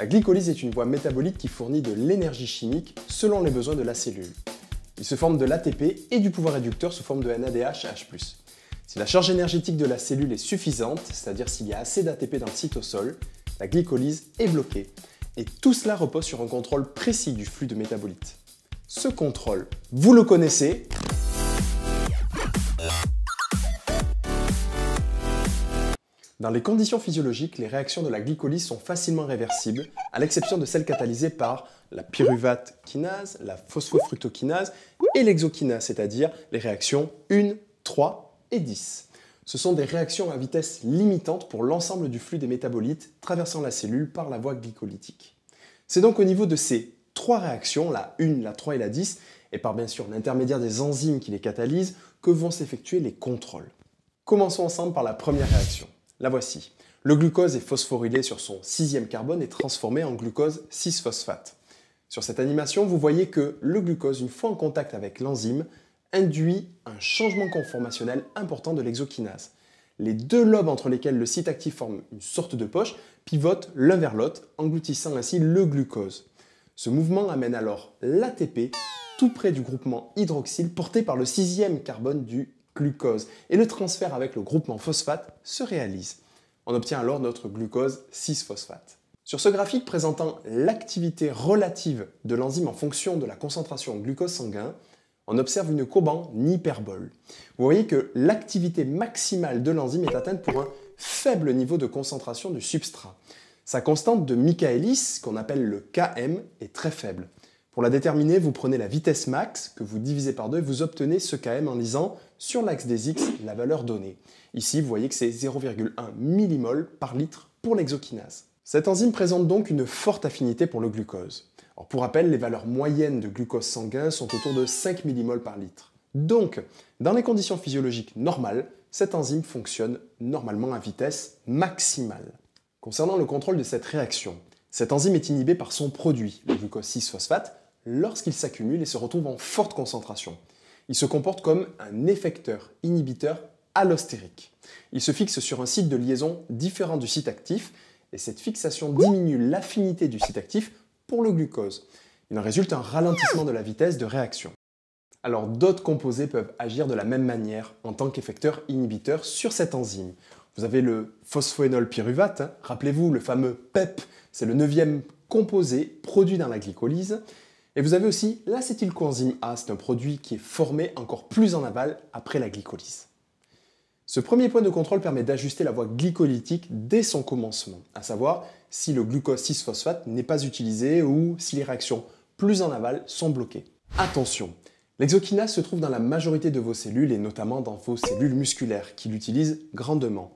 La glycolyse est une voie métabolique qui fournit de l'énergie chimique selon les besoins de la cellule. Il se forme de l'ATP et du pouvoir réducteur sous forme de NADH H+. Si la charge énergétique de la cellule est suffisante, c'est-à-dire s'il y a assez d'ATP dans le cytosol, la glycolyse est bloquée. Et tout cela repose sur un contrôle précis du flux de métabolites. Ce contrôle, vous le connaissez, Dans les conditions physiologiques, les réactions de la glycolyse sont facilement réversibles, à l'exception de celles catalysées par la pyruvate kinase, la phosphofructokinase et l'exokinase, c'est-à-dire les réactions 1, 3 et 10. Ce sont des réactions à vitesse limitante pour l'ensemble du flux des métabolites traversant la cellule par la voie glycolytique. C'est donc au niveau de ces trois réactions, la 1, la 3 et la 10, et par bien sûr l'intermédiaire des enzymes qui les catalysent, que vont s'effectuer les contrôles. Commençons ensemble par la première réaction. La voici. Le glucose est phosphorylé sur son sixième carbone et transformé en glucose 6-phosphate. Sur cette animation, vous voyez que le glucose, une fois en contact avec l'enzyme, induit un changement conformationnel important de l'exokinase. Les deux lobes entre lesquels le site actif forme une sorte de poche pivotent l'un vers l'autre, engloutissant ainsi le glucose. Ce mouvement amène alors l'ATP tout près du groupement hydroxyle porté par le sixième carbone du glucose et le transfert avec le groupement phosphate se réalise. On obtient alors notre glucose 6-phosphate. Sur ce graphique présentant l'activité relative de l'enzyme en fonction de la concentration en glucose sanguin, on observe une courbe en hyperbole. Vous voyez que l'activité maximale de l'enzyme est atteinte pour un faible niveau de concentration du substrat. Sa constante de Michaelis, qu'on appelle le Km, est très faible. Pour la déterminer, vous prenez la vitesse max que vous divisez par deux et vous obtenez ce Km en lisant sur l'axe des X la valeur donnée. Ici, vous voyez que c'est 0,1 millimol par litre pour l'exokinase. Cette enzyme présente donc une forte affinité pour le glucose. pour rappel, les valeurs moyennes de glucose sanguin sont autour de 5 millimol par litre. Donc, dans les conditions physiologiques normales, cette enzyme fonctionne normalement à vitesse maximale. Concernant le contrôle de cette réaction, cette enzyme est inhibée par son produit, le glucose 6-phosphate, lorsqu'il s'accumule et se retrouve en forte concentration. Il se comporte comme un effecteur inhibiteur allostérique. Il se fixe sur un site de liaison différent du site actif et cette fixation diminue l'affinité du site actif pour le glucose. Il en résulte un ralentissement de la vitesse de réaction. Alors d'autres composés peuvent agir de la même manière en tant qu'effecteur inhibiteur sur cette enzyme. Vous avez le phosphoénol pyruvate, hein. rappelez-vous le fameux PEP, e c'est le neuvième composé produit dans la glycolyse. Et vous avez aussi l'acétylcoenzyme A, c'est un produit qui est formé encore plus en aval après la glycolyse. Ce premier point de contrôle permet d'ajuster la voie glycolytique dès son commencement, à savoir si le glucose 6-phosphate n'est pas utilisé ou si les réactions plus en aval sont bloquées. Attention, l'exokinase se trouve dans la majorité de vos cellules et notamment dans vos cellules musculaires qui l'utilisent grandement.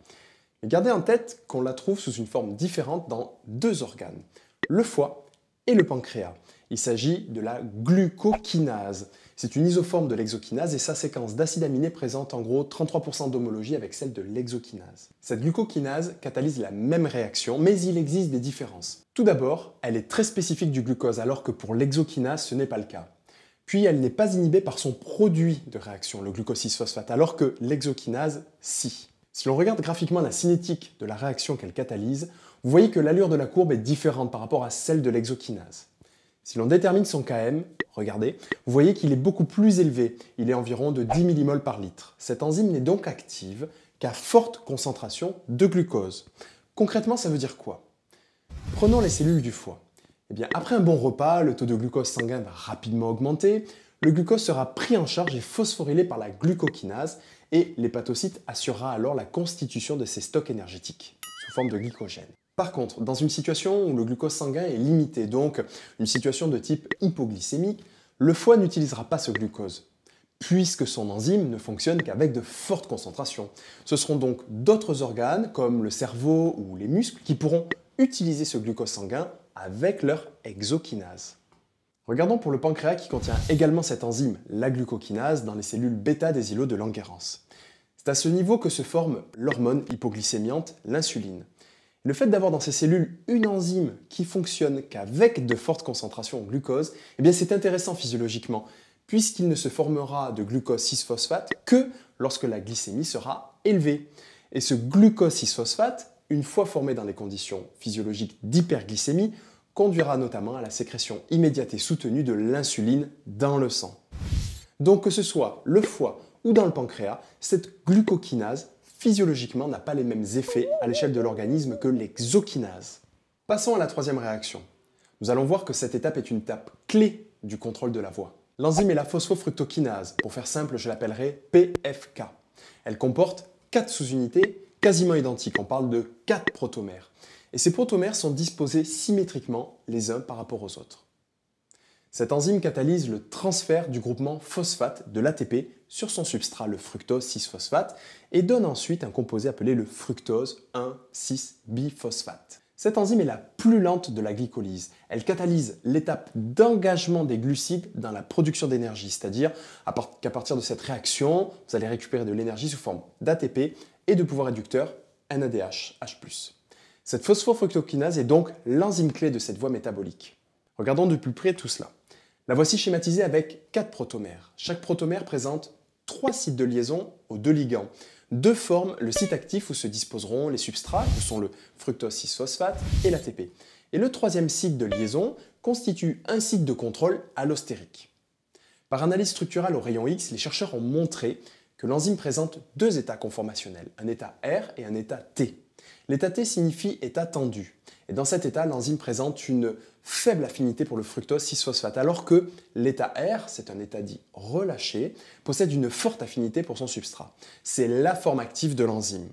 Mais gardez en tête qu'on la trouve sous une forme différente dans deux organes, le foie et le pancréas. Il s'agit de la glucokinase. C'est une isoforme de l'exokinase et sa séquence d'acides aminés présente en gros 33% d'homologie avec celle de l'exokinase. Cette glucokinase catalyse la même réaction, mais il existe des différences. Tout d'abord, elle est très spécifique du glucose alors que pour l'exokinase ce n'est pas le cas. Puis elle n'est pas inhibée par son produit de réaction, le glucose phosphate alors que l'exokinase si. Si l'on regarde graphiquement la cinétique de la réaction qu'elle catalyse, vous voyez que l'allure de la courbe est différente par rapport à celle de l'exokinase. Si l'on détermine son Km, regardez, vous voyez qu'il est beaucoup plus élevé, il est environ de 10 millimol par litre. Cette enzyme n'est donc active qu'à forte concentration de glucose. Concrètement, ça veut dire quoi Prenons les cellules du foie. Eh bien, après un bon repas, le taux de glucose sanguin va rapidement augmenter, le glucose sera pris en charge et phosphorylé par la glucokinase et l'hépatocyte assurera alors la constitution de ses stocks énergétiques sous forme de glycogène. Par contre, dans une situation où le glucose sanguin est limité, donc une situation de type hypoglycémique, le foie n'utilisera pas ce glucose, puisque son enzyme ne fonctionne qu'avec de fortes concentrations. Ce seront donc d'autres organes, comme le cerveau ou les muscles, qui pourront utiliser ce glucose sanguin avec leur exokinase. Regardons pour le pancréas qui contient également cette enzyme, la glucokinase, dans les cellules bêta des îlots de Langerhans. C'est à ce niveau que se forme l'hormone hypoglycémiante, l'insuline. Le fait d'avoir dans ces cellules une enzyme qui fonctionne qu'avec de fortes concentrations de glucose, eh bien c'est intéressant physiologiquement, puisqu'il ne se formera de glucose 6-phosphate que lorsque la glycémie sera élevée. Et ce glucose 6-phosphate, une fois formé dans les conditions physiologiques d'hyperglycémie, conduira notamment à la sécrétion immédiate et soutenue de l'insuline dans le sang. Donc que ce soit le foie ou dans le pancréas, cette glucokinase physiologiquement n'a pas les mêmes effets à l'échelle de l'organisme que l'exokinase. Passons à la troisième réaction. Nous allons voir que cette étape est une étape clé du contrôle de la voix. L'enzyme est la phosphofructokinase, pour faire simple je l'appellerai PFK. Elle comporte quatre sous-unités quasiment identiques, on parle de quatre protomères. Et ces protomères sont disposés symétriquement les uns par rapport aux autres. Cette enzyme catalyse le transfert du groupement phosphate de l'ATP sur son substrat, le fructose 6-phosphate, et donne ensuite un composé appelé le fructose 1,6-biphosphate. Cette enzyme est la plus lente de la glycolyse. Elle catalyse l'étape d'engagement des glucides dans la production d'énergie, c'est-à-dire qu'à partir de cette réaction, vous allez récupérer de l'énergie sous forme d'ATP et de pouvoir réducteur NADH, H+. Cette phosphofructokinase est donc l'enzyme clé de cette voie métabolique. Regardons de plus près tout cela. La voici schématisée avec quatre protomères. Chaque protomère présente trois sites de liaison aux deux ligands. Deux forment le site actif où se disposeront les substrats, que sont le fructose 6-phosphate et l'ATP. Et le troisième site de liaison constitue un site de contrôle allostérique. Par analyse structurale au rayon X, les chercheurs ont montré que l'enzyme présente deux états conformationnels, un état R et un état T. L'état T signifie état tendu. Et dans cet état, l'enzyme présente une faible affinité pour le fructose 6-phosphate, alors que l'état R, c'est un état dit relâché, possède une forte affinité pour son substrat. C'est la forme active de l'enzyme.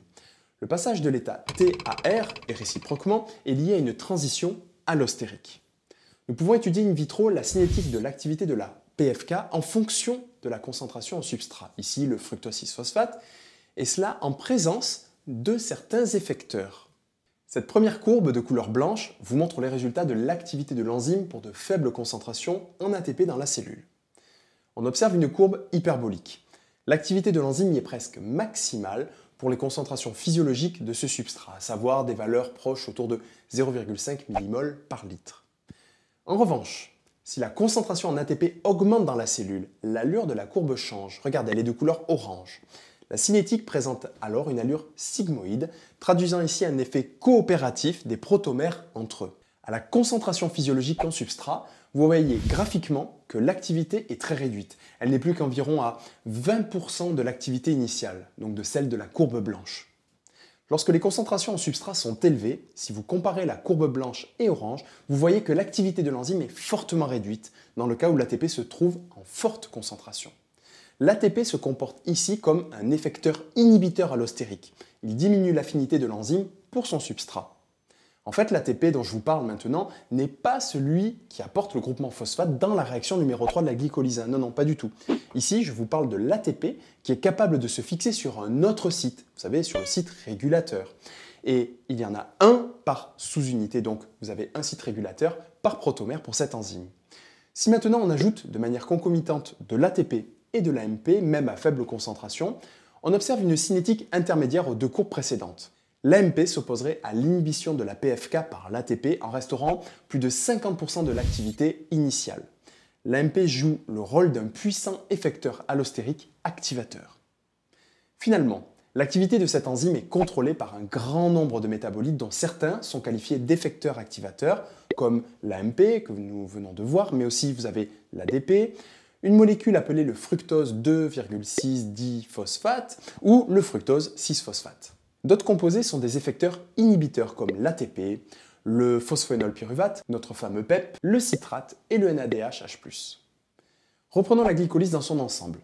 Le passage de l'état T à R, et réciproquement, est lié à une transition allostérique. Nous pouvons étudier in vitro la cinétique de l'activité de la PFK en fonction de la concentration en substrat, ici le fructose 6-phosphate, et cela en présence de certains effecteurs. Cette première courbe de couleur blanche vous montre les résultats de l'activité de l'enzyme pour de faibles concentrations en ATP dans la cellule. On observe une courbe hyperbolique. L'activité de l'enzyme y est presque maximale pour les concentrations physiologiques de ce substrat, à savoir des valeurs proches autour de 0,5 mmol par litre. En revanche, si la concentration en ATP augmente dans la cellule, l'allure de la courbe change. Regardez, elle est de couleur orange. La cinétique présente alors une allure sigmoïde, traduisant ici un effet coopératif des protomères entre eux. À la concentration physiologique en substrat, vous voyez graphiquement que l'activité est très réduite. Elle n'est plus qu'environ à 20% de l'activité initiale, donc de celle de la courbe blanche. Lorsque les concentrations en substrat sont élevées, si vous comparez la courbe blanche et orange, vous voyez que l'activité de l'enzyme est fortement réduite dans le cas où l'ATP se trouve en forte concentration. L'ATP se comporte ici comme un effecteur inhibiteur allostérique. Il diminue l'affinité de l'enzyme pour son substrat. En fait, l'ATP dont je vous parle maintenant n'est pas celui qui apporte le groupement phosphate dans la réaction numéro 3 de la glycolyse. Non, non, pas du tout. Ici, je vous parle de l'ATP qui est capable de se fixer sur un autre site, vous savez, sur le site régulateur. Et il y en a un par sous-unité, donc vous avez un site régulateur par protomère pour cette enzyme. Si maintenant on ajoute de manière concomitante de l'ATP et de l'AMP, même à faible concentration, on observe une cinétique intermédiaire aux deux courbes précédentes. L'AMP s'opposerait à l'inhibition de la PFK par l'ATP en restaurant plus de 50% de l'activité initiale. L'AMP joue le rôle d'un puissant effecteur allostérique activateur. Finalement, l'activité de cette enzyme est contrôlée par un grand nombre de métabolites dont certains sont qualifiés d'effecteurs activateurs, comme l'AMP que nous venons de voir, mais aussi vous avez l'ADP, une molécule appelée le fructose 2,6-diphosphate ou le fructose 6-phosphate. D'autres composés sont des effecteurs inhibiteurs comme l'ATP, le phosphénol pyruvate, notre fameux PEP, e le citrate et le NADHH+. Reprenons la glycolyse dans son ensemble.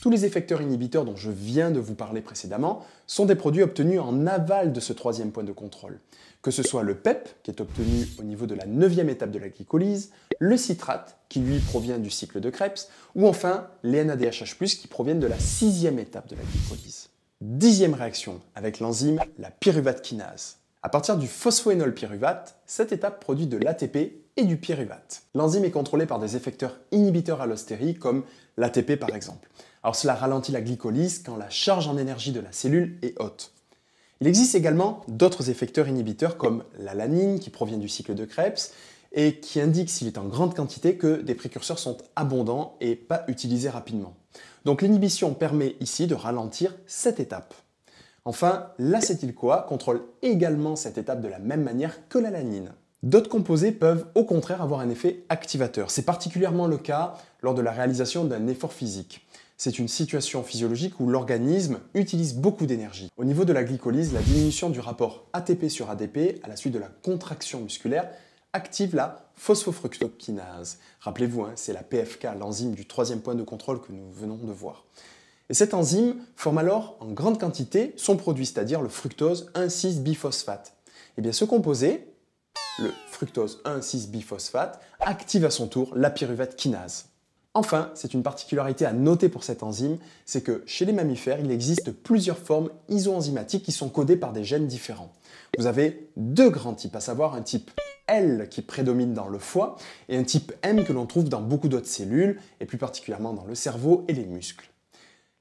Tous les effecteurs inhibiteurs dont je viens de vous parler précédemment sont des produits obtenus en aval de ce troisième point de contrôle, que ce soit le PEP, e qui est obtenu au niveau de la neuvième étape de la glycolyse, le citrate, qui lui provient du cycle de Krebs, ou enfin les NADHH+, qui proviennent de la sixième étape de la glycolyse. Dixième réaction avec l'enzyme, la pyruvate kinase. À partir du phosphoénol pyruvate, cette étape produit de l'ATP et du pyruvate. L'enzyme est contrôlée par des effecteurs inhibiteurs à l'ostérie, comme l'ATP par exemple. Alors cela ralentit la glycolyse quand la charge en énergie de la cellule est haute. Il existe également d'autres effecteurs inhibiteurs comme l'alanine qui provient du cycle de Krebs et qui indique s'il est en grande quantité que des précurseurs sont abondants et pas utilisés rapidement. Donc l'inhibition permet ici de ralentir cette étape. Enfin, l'acétyl-CoA contrôle également cette étape de la même manière que l'alanine. D'autres composés peuvent au contraire avoir un effet activateur. C'est particulièrement le cas lors de la réalisation d'un effort physique. C'est une situation physiologique où l'organisme utilise beaucoup d'énergie. Au niveau de la glycolyse, la diminution du rapport ATP sur ADP à la suite de la contraction musculaire active la phosphofructokinase. Rappelez-vous, hein, c'est la PFK, l'enzyme du troisième point de contrôle que nous venons de voir. Et cette enzyme forme alors en grande quantité son produit, c'est-à-dire le fructose 1,6-biphosphate. Et eh bien ce composé, le fructose 1,6-biphosphate, active à son tour la pyruvate kinase. Enfin, c'est une particularité à noter pour cette enzyme, c'est que chez les mammifères, il existe plusieurs formes isoenzymatiques qui sont codées par des gènes différents. Vous avez deux grands types, à savoir un type L qui prédomine dans le foie et un type M que l'on trouve dans beaucoup d'autres cellules, et plus particulièrement dans le cerveau et les muscles.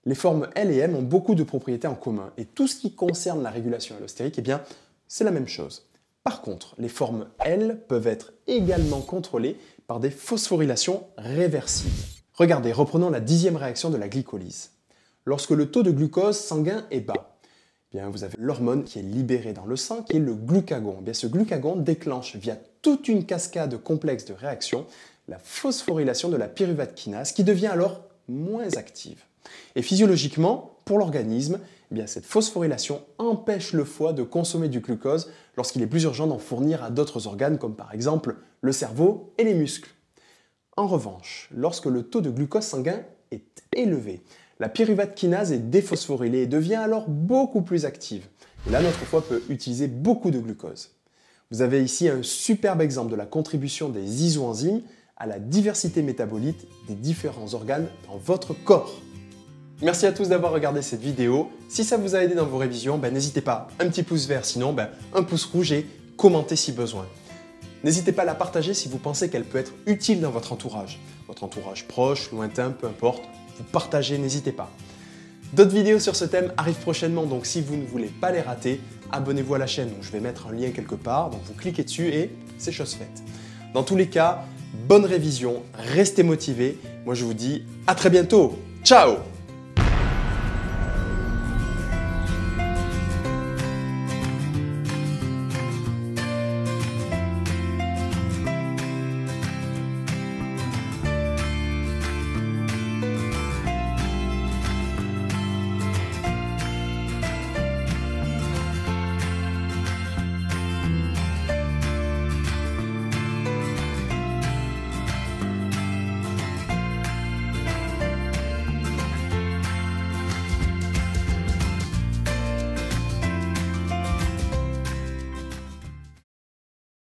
Les formes L et M ont beaucoup de propriétés en commun, et tout ce qui concerne la régulation allostérique, eh bien, c'est la même chose. Par contre, les formes L peuvent être également contrôlées par des phosphorylations réversibles. Regardez, reprenons la dixième réaction de la glycolyse. Lorsque le taux de glucose sanguin est bas, bien vous avez l'hormone qui est libérée dans le sang, qui est le glucagon. bien ce glucagon déclenche via toute une cascade complexe de réactions la phosphorylation de la pyruvate kinase, qui devient alors moins active. Et physiologiquement, pour l'organisme, eh cette phosphorylation empêche le foie de consommer du glucose lorsqu'il est plus urgent d'en fournir à d'autres organes comme par exemple le cerveau et les muscles. En revanche, lorsque le taux de glucose sanguin est élevé, la pyruvate kinase est déphosphorylée et devient alors beaucoup plus active. Et là, notre foie peut utiliser beaucoup de glucose. Vous avez ici un superbe exemple de la contribution des isoenzymes à la diversité métabolite des différents organes dans votre corps. Merci à tous d'avoir regardé cette vidéo. Si ça vous a aidé dans vos révisions, ben, n'hésitez pas, un petit pouce vert, sinon ben, un pouce rouge et commentez si besoin. N'hésitez pas à la partager si vous pensez qu'elle peut être utile dans votre entourage. Votre entourage proche, lointain, peu importe, vous partagez, n'hésitez pas. D'autres vidéos sur ce thème arrivent prochainement, donc si vous ne voulez pas les rater, abonnez-vous à la chaîne. Donc je vais mettre un lien quelque part, donc vous cliquez dessus et c'est chose faite. Dans tous les cas, bonne révision, restez motivés. Moi je vous dis à très bientôt. Ciao